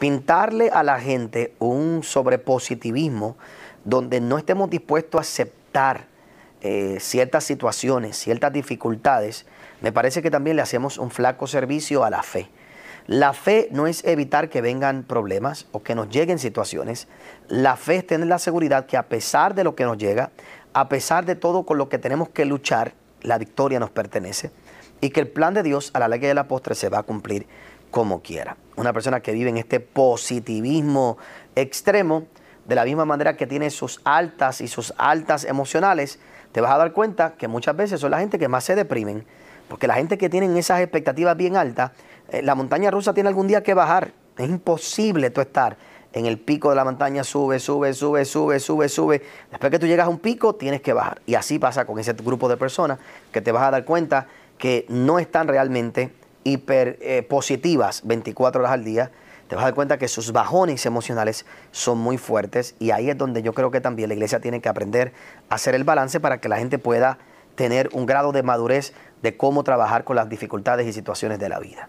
pintarle a la gente un sobrepositivismo donde no estemos dispuestos a aceptar eh, ciertas situaciones, ciertas dificultades, me parece que también le hacemos un flaco servicio a la fe. La fe no es evitar que vengan problemas o que nos lleguen situaciones. La fe es tener la seguridad que a pesar de lo que nos llega, a pesar de todo con lo que tenemos que luchar, la victoria nos pertenece y que el plan de Dios a la ley de la postre se va a cumplir como quiera. Una persona que vive en este positivismo extremo, de la misma manera que tiene sus altas y sus altas emocionales, te vas a dar cuenta que muchas veces son la gente que más se deprimen, porque la gente que tiene esas expectativas bien altas, eh, la montaña rusa tiene algún día que bajar. Es imposible tú estar en el pico de la montaña, sube, sube, sube, sube, sube, sube. Después que tú llegas a un pico, tienes que bajar. Y así pasa con ese grupo de personas que te vas a dar cuenta que no están realmente hiper eh, positivas 24 horas al día, te vas a dar cuenta que sus bajones emocionales son muy fuertes y ahí es donde yo creo que también la iglesia tiene que aprender a hacer el balance para que la gente pueda tener un grado de madurez de cómo trabajar con las dificultades y situaciones de la vida.